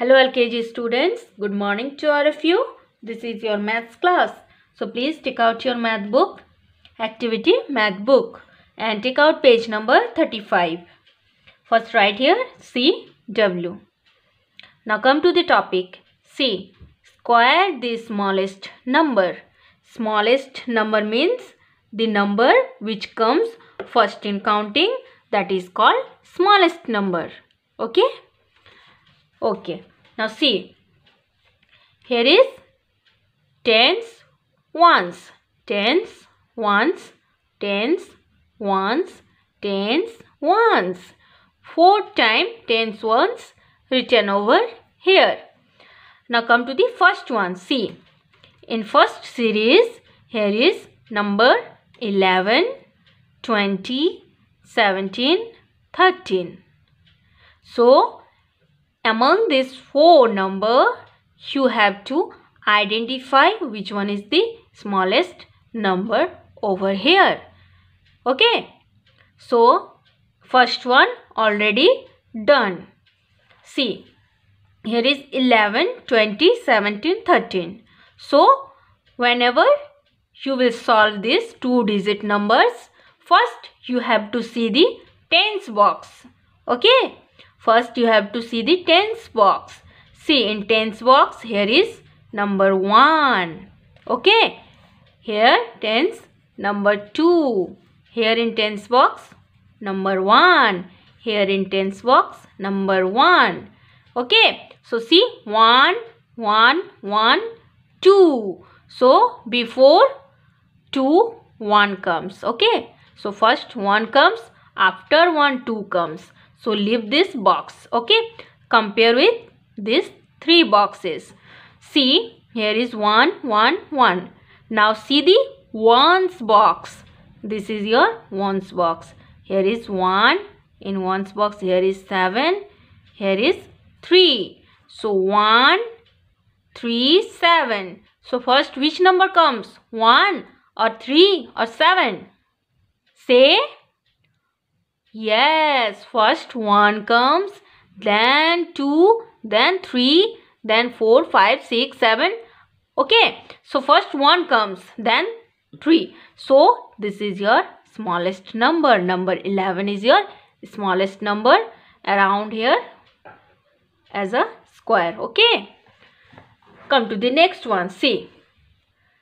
Hello LKG students, good morning to all of you. This is your maths class. So please take out your math book, activity math book and take out page number 35. First write here CW. Now come to the topic C. Square the smallest number. Smallest number means the number which comes first in counting that is called smallest number. Okay. Okay. Now see. Here is tens, ones, tens, ones, tens, ones, tens, ones. Four time tens ones written over here. Now come to the first one. See. In first series, here is number 11, 20, 17, 13. So, among these four number you have to identify which one is the smallest number over here okay so first one already done see here is 11 20 17 13 so whenever you will solve these two digit numbers first you have to see the tens box okay First you have to see the tens box. See in tens box here is number 1. Okay. Here tens number 2. Here in tens box number 1. Here in tens box number 1. Okay. So see 1, 1, 1, 2. So before 2, 1 comes. Okay. So first 1 comes, after 1, 2 comes. So leave this box. Okay. Compare with these three boxes. See here is 1, 1, 1. Now see the ones box. This is your ones box. Here is 1. In ones box here is 7. Here is 3. So 1, 3, 7. So first which number comes? 1 or 3 or 7? Say Yes, first 1 comes, then 2, then 3, then four, five, six, seven. Okay, so first 1 comes, then 3. So, this is your smallest number. Number 11 is your smallest number around here as a square. Okay, come to the next one. See,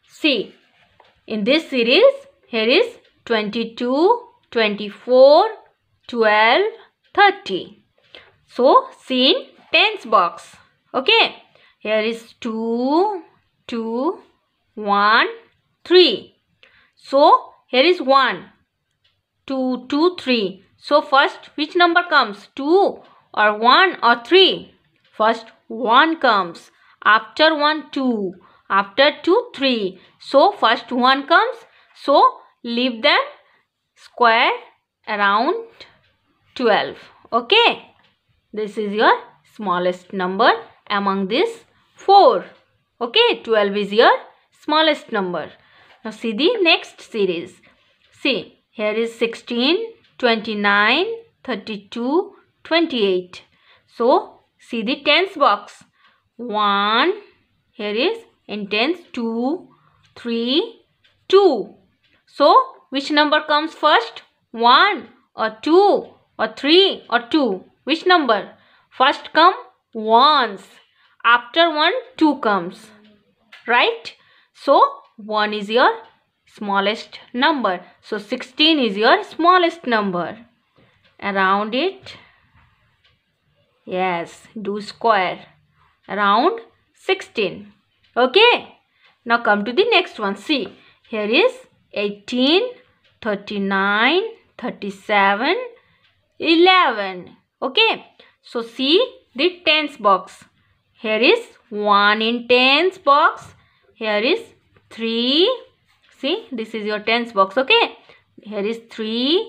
see, in this series, here is 22, 24, 12 30 so see in tens box okay here is 2 2 1 3 so here is 1 2 2 3 so first which number comes 2 or 1 or 3 first 1 comes after 1 2 after 2 3 so first 1 comes so leave them square around 12 okay this is your smallest number among these four okay 12 is your smallest number now see the next series see here is 16 29 32 28 so see the tens box 1 here is in tens 2 3 2 so which number comes first 1 or 2 or 3 or 2? Which number? First come ones. After 1, 2 comes. Right? So, 1 is your smallest number. So, 16 is your smallest number. Around it. Yes, do square. Around 16. Okay? Now, come to the next one. See, here is 18, 39, 37, 11 okay so see the tens box here is 1 in tens box here is 3 see this is your tens box okay here is 3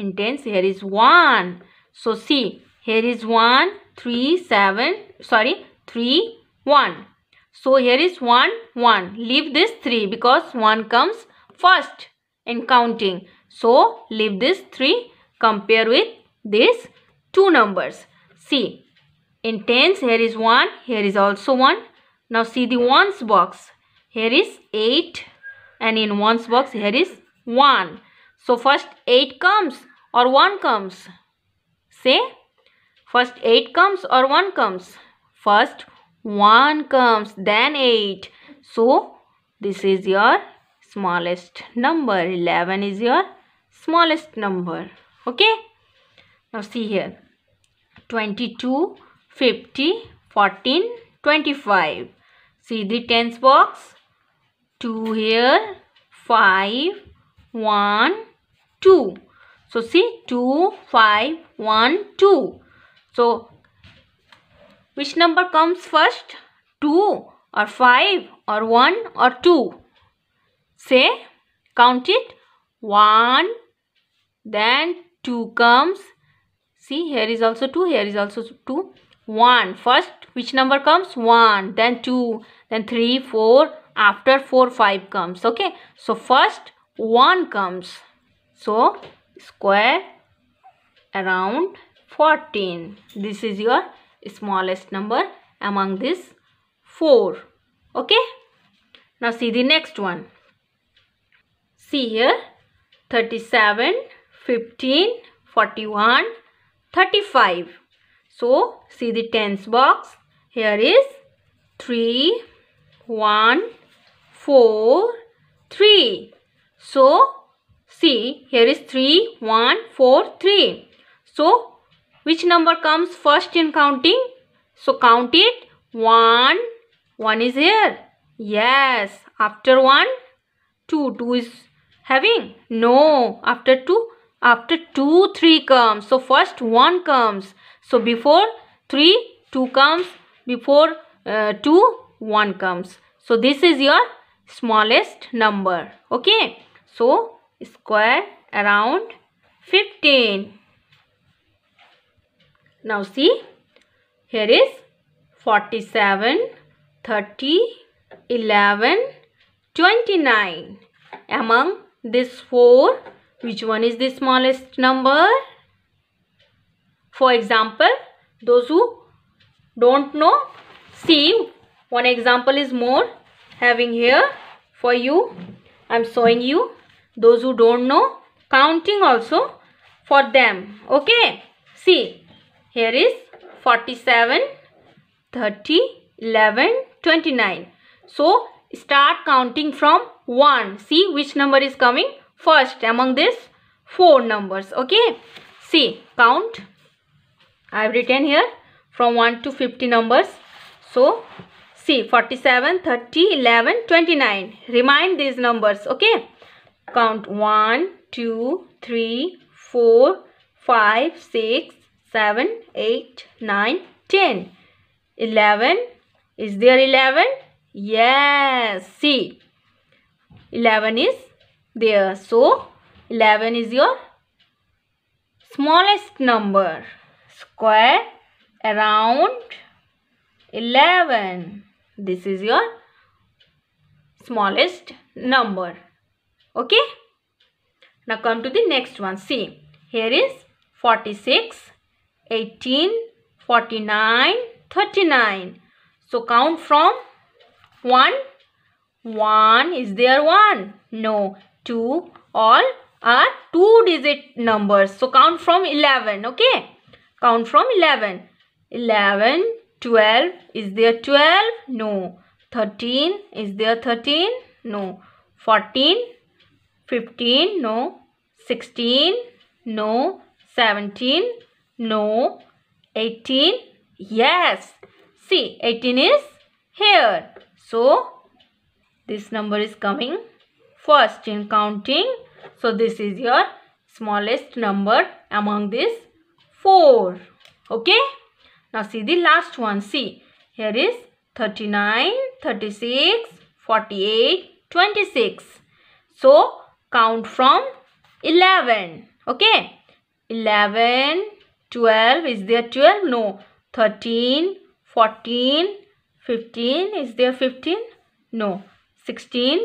in tens here is 1 so see here is 1 3 7 sorry 3 1 so here is 1 1 leave this 3 because 1 comes first in counting so leave this 3 compare with these two numbers. See, in tens here is 1, here is also 1. Now see the ones box. Here is 8 and in ones box here is 1. So first 8 comes or 1 comes. Say, first 8 comes or 1 comes. First 1 comes then 8. So this is your smallest number. 11 is your smallest number. Okay now see here 22 50 14 25 see the tens box 2 here 5 1 2 so see 2 5 1 2 so which number comes first 2 or 5 or 1 or 2 say count it 1 then 2 comes see here is also 2 here is also 2 1 first which number comes 1 then 2 then 3 4 after 4 5 comes okay so first 1 comes so square around 14 this is your smallest number among this 4 okay now see the next one see here 37 15 41 35. So, see the tens box. Here is 3, 1, 4, 3. So, see here is 3, 1, 4, 3. So, which number comes first in counting? So, count it. 1, 1 is here. Yes. After 1, 2. 2 is having. No. After 2, after 2 3 comes so first 1 comes so before 3 2 comes before uh, 2 1 comes so this is your smallest number okay so square around 15 now see here is 47 30 11 29 among these four which one is the smallest number? For example, those who don't know, see one example is more having here for you. I am showing you. Those who don't know, counting also for them. Okay. See, here is 47, 30, 11, 29. So, start counting from 1. See which number is coming? first among these four numbers okay see count i have written here from 1 to 50 numbers so see 47 30 11 29 remind these numbers okay count 1 2 3 4 5 6 7 8 9 10 11 is there 11 yes see 11 is there. So 11 is your smallest number. Square around 11. This is your smallest number. Okay. Now come to the next one. See, here is 46, 18, 49, 39. So count from 1. 1 is there 1? No. 2 all are two digit numbers. So count from 11 okay. Count from 11. 11, 12 is there 12? No. 13 is there 13? No. 14, 15 no. 16 no. 17 no. 18 yes. See 18 is here. So this number is coming first in counting. So this is your smallest number among these four. Okay. Now see the last one. See here is 39, 36, 48, 26. So count from 11. Okay. 11, 12. Is there 12? No. 13, 14, 15. Is there 15? No. 16,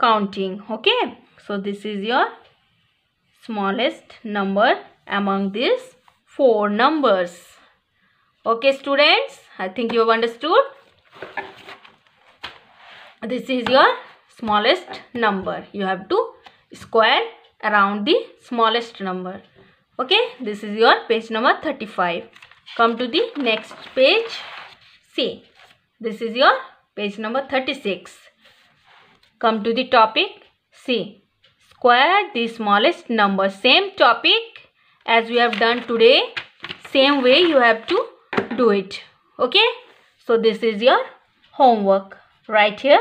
counting okay so this is your smallest number among these four numbers okay students i think you have understood this is your smallest number you have to square around the smallest number okay this is your page number 35 come to the next page see this is your page number 36 Come to the topic C. Square the smallest number. Same topic as we have done today. Same way you have to do it. Okay. So this is your homework right here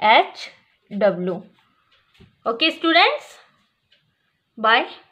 HW. Okay students. Bye.